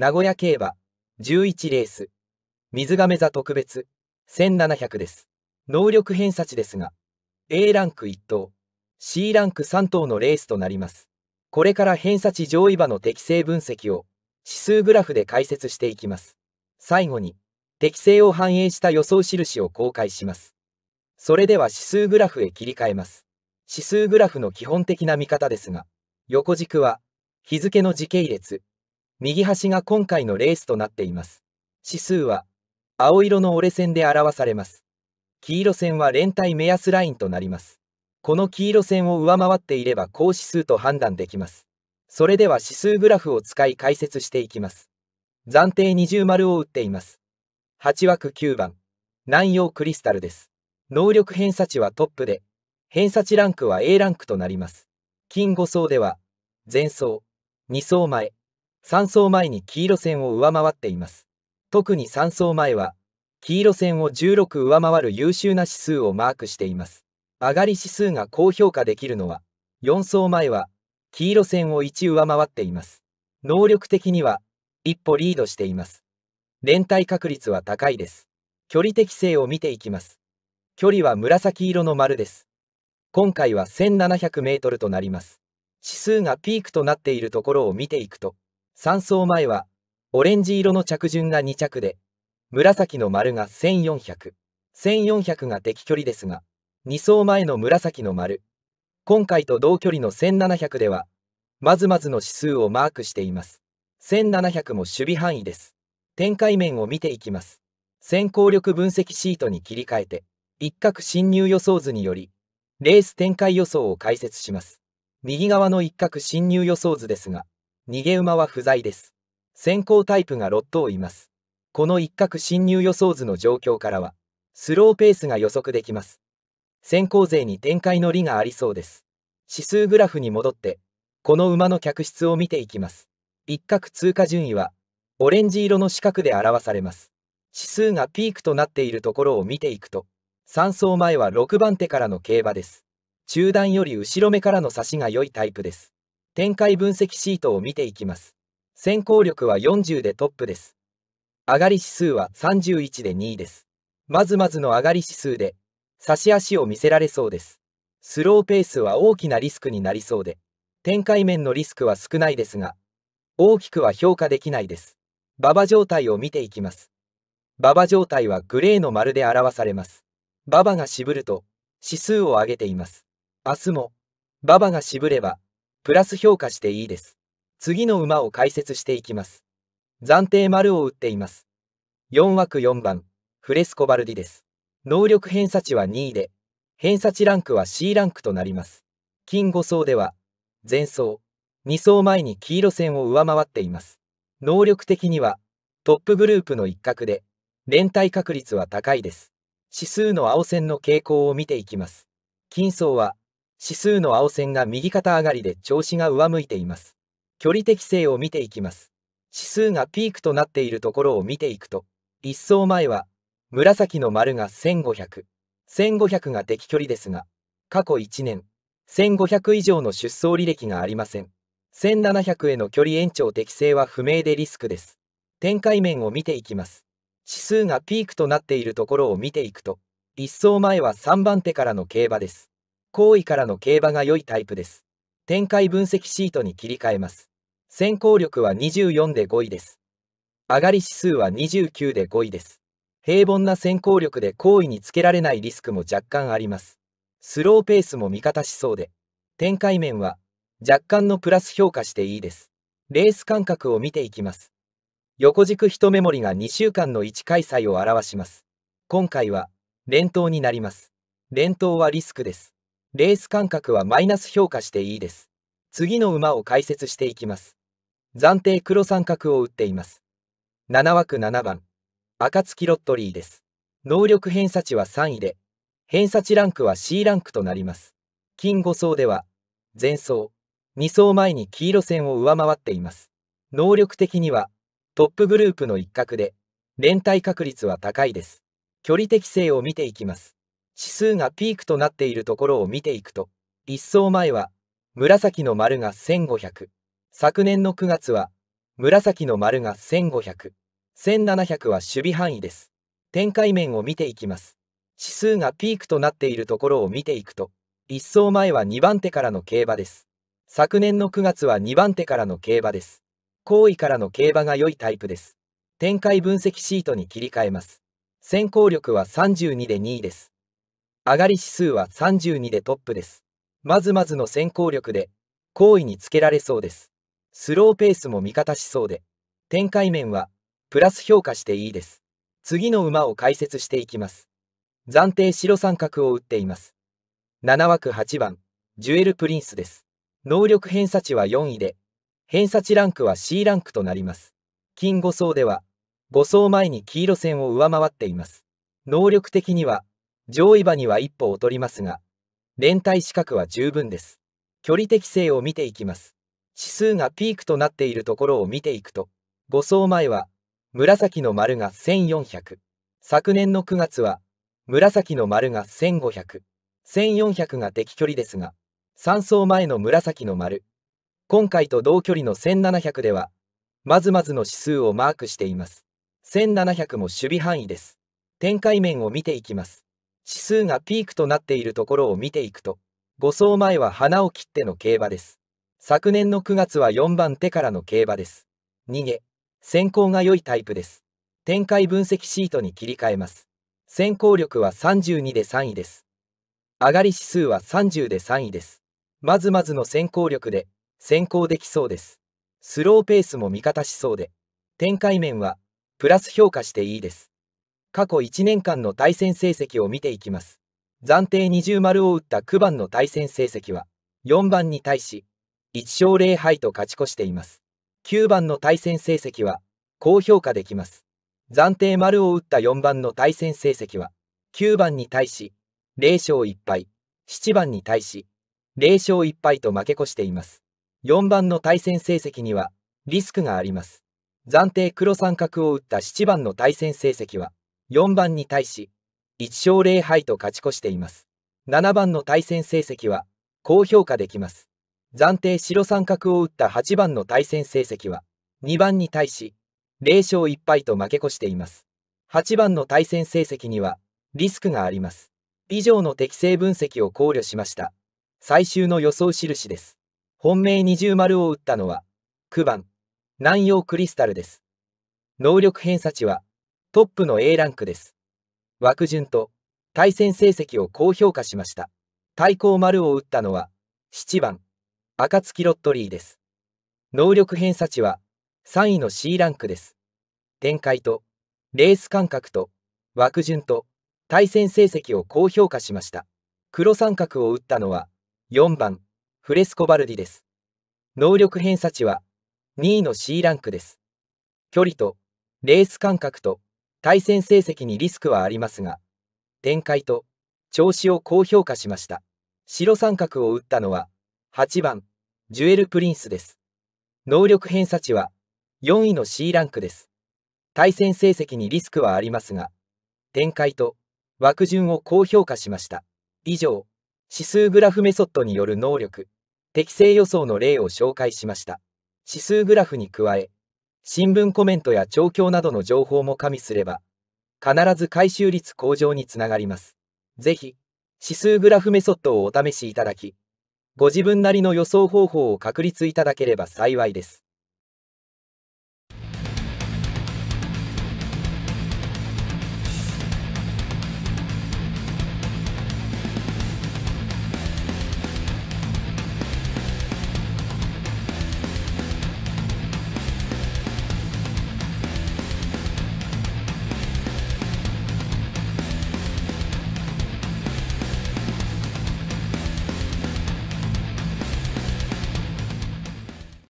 名古屋競馬、11レース。水亀座特別、1700です。能力偏差値ですが、A ランク1等、C ランク3等のレースとなります。これから偏差値上位馬の適正分析を、指数グラフで解説していきます。最後に、適正を反映した予想印を公開します。それでは指数グラフへ切り替えます。指数グラフの基本的な見方ですが、横軸は、日付の時系列、右端が今回のレースとなっています。指数は、青色の折れ線で表されます。黄色線は連帯目安ラインとなります。この黄色線を上回っていれば高指数と判断できます。それでは指数グラフを使い解説していきます。暫定二重丸を打っています。8枠9番、南洋クリスタルです。能力偏差値はトップで、偏差値ランクは A ランクとなります。金5層では、前層、2層前、3走前に黄色線を上回っています。特に3走前は、黄色線を16上回る優秀な指数をマークしています。上がり指数が高評価できるのは、4走前は、黄色線を1上回っています。能力的には、一歩リードしています。連帯確率は高いです。距離適性を見ていきます。距離は紫色の丸です。今回は1700メートルとなります。指数がピークとなっているところを見ていくと、3層前はオレンジ色の着順が2着で紫の丸が1400、1400が敵距離ですが2層前の紫の丸今回と同距離の1700ではまずまずの指数をマークしています1700も守備範囲です展開面を見ていきます先行力分析シートに切り替えて一角侵入予想図によりレース展開予想を解説します右側の一角侵入予想図ですが逃げ馬は不在です。先行タイプが6頭います。この一角侵入予想図の状況からは、スローペースが予測できます。先行勢に展開の利がありそうです。指数グラフに戻って、この馬の客室を見ていきます。一角通過順位は、オレンジ色の四角で表されます。指数がピークとなっているところを見ていくと、3走前は6番手からの競馬です。中段より後ろ目からの差しが良いタイプです。展開分析シートを見ていきます。先行力は40でトップです。上がり指数は31で2位です。まずまずの上がり指数で、差し足を見せられそうです。スローペースは大きなリスクになりそうで、展開面のリスクは少ないですが、大きくは評価できないです。馬場状態を見ていきます。馬場状態はグレーの丸で表されます。馬場が渋ると、指数を上げています。明日も、馬場が渋れば、プラス評価していいです。次の馬を解説していきます。暫定丸を打っています。4枠4番、フレスコバルディです。能力偏差値は2位で、偏差値ランクは C ランクとなります。金5層では、前走、2層前に黄色線を上回っています。能力的には、トップグループの一角で、連帯確率は高いです。指数の青線の傾向を見ていきます。金層は、指数の青線が右肩上がりで調子が上向いています。距離適性を見ていきます。指数がピークとなっているところを見ていくと、一層前は、紫の丸が1500、1500が適距離ですが、過去1年、1500以上の出走履歴がありません。1700への距離延長適正は不明でリスクです。展開面を見ていきます。指数がピークとなっているところを見ていくと、一層前は3番手からの競馬です。好意からの競馬が良いタイプです。展開分析シートに切り替えます。先行力は24で5位です。上がり指数は29で5位です。平凡な先行力で好位につけられないリスクも若干あります。スローペースも味方しそうで、展開面は若干のプラス評価していいです。レース間隔を見ていきます。横軸一目盛りが2週間の1開催を表します。今回は連投になります。連投はリスクです。レース間隔はマイナス評価していいです。次の馬を解説していきます。暫定黒三角を打っています。7枠7番、暁ロットリーです。能力偏差値は3位で、偏差値ランクは C ランクとなります。金5層では、前走、2走前に黄色線を上回っています。能力的には、トップグループの一角で、連帯確率は高いです。距離適性を見ていきます。指数がピークとなっているところを見ていくと、一層前は、紫の丸が1500、昨年の9月は、紫の丸が1500、1700は守備範囲です。展開面を見ていきます。指数がピークとなっているところを見ていくと、一層前は2番手からの競馬です。昨年の9月は2番手からの競馬です。後位からの競馬が良いタイプです。展開分析シートに切り替えます。先行力は32で2位です。上がり指数は32でトップです。まずまずの先行力で、好位につけられそうです。スローペースも味方しそうで、展開面は、プラス評価していいです。次の馬を解説していきます。暫定白三角を打っています。7枠8番、ジュエル・プリンスです。能力偏差値は4位で、偏差値ランクは C ランクとなります。金5層では、5層前に黄色線を上回っています。能力的には、上位馬には一歩劣りますが、連帯資格は十分です。距離適正を見ていきます。指数がピークとなっているところを見ていくと、5走前は、紫の丸が1400。昨年の9月は、紫の丸が1500。1400が適距離ですが、3走前の紫の丸。今回と同距離の1700では、まずまずの指数をマークしています。1700も守備範囲です。展開面を見ていきます。指数がピークとなっているところを見ていくと、5走前は花を切っての競馬です。昨年の9月は4番手からの競馬です。逃げ、先行が良いタイプです。展開分析シートに切り替えます。先行力は32で3位です。上がり指数は30で3位です。まずまずの先行力で、先行できそうです。スローペースも味方しそうで、展開面は、プラス評価していいです。過去1年間の対戦成績を見ていきます。暫定20丸を打った9番の対戦成績は、4番に対し、1勝0敗と勝ち越しています。9番の対戦成績は、高評価できます。暫定丸を打った4番の対戦成績は、9番に対し、0勝1敗、7番に対し、0勝1敗と負け越しています。4番の対戦成績には、リスクがあります。暫定黒三角を打った7番の対戦成績は、4番に対し、1勝0敗と勝ち越しています。7番の対戦成績は、高評価できます。暫定白三角を打った8番の対戦成績は、2番に対し、0勝1敗と負け越しています。8番の対戦成績には、リスクがあります。以上の適正分析を考慮しました。最終の予想印です。本命二重丸を打ったのは、9番、南洋クリスタルです。能力偏差値は、トップの A ランクです。枠順と対戦成績を高評価しました。対抗丸を打ったのは7番、赤月ロットリーです。能力偏差値は3位の C ランクです。展開とレース間隔と枠順と対戦成績を高評価しました。黒三角を打ったのは4番、フレスコバルディです。能力偏差値は2位の C ランクです。距離とレース間隔と対戦成績にリスクはありますが、展開と調子を高評価しました。白三角を打ったのは、8番、ジュエル・プリンスです。能力偏差値は、4位の C ランクです。対戦成績にリスクはありますが、展開と枠順を高評価しました。以上、指数グラフメソッドによる能力、適正予想の例を紹介しました。指数グラフに加え、新聞コメントや調教などの情報も加味すれば、必ず回収率向上につながります。ぜひ、指数グラフメソッドをお試しいただき、ご自分なりの予想方法を確立いただければ幸いです。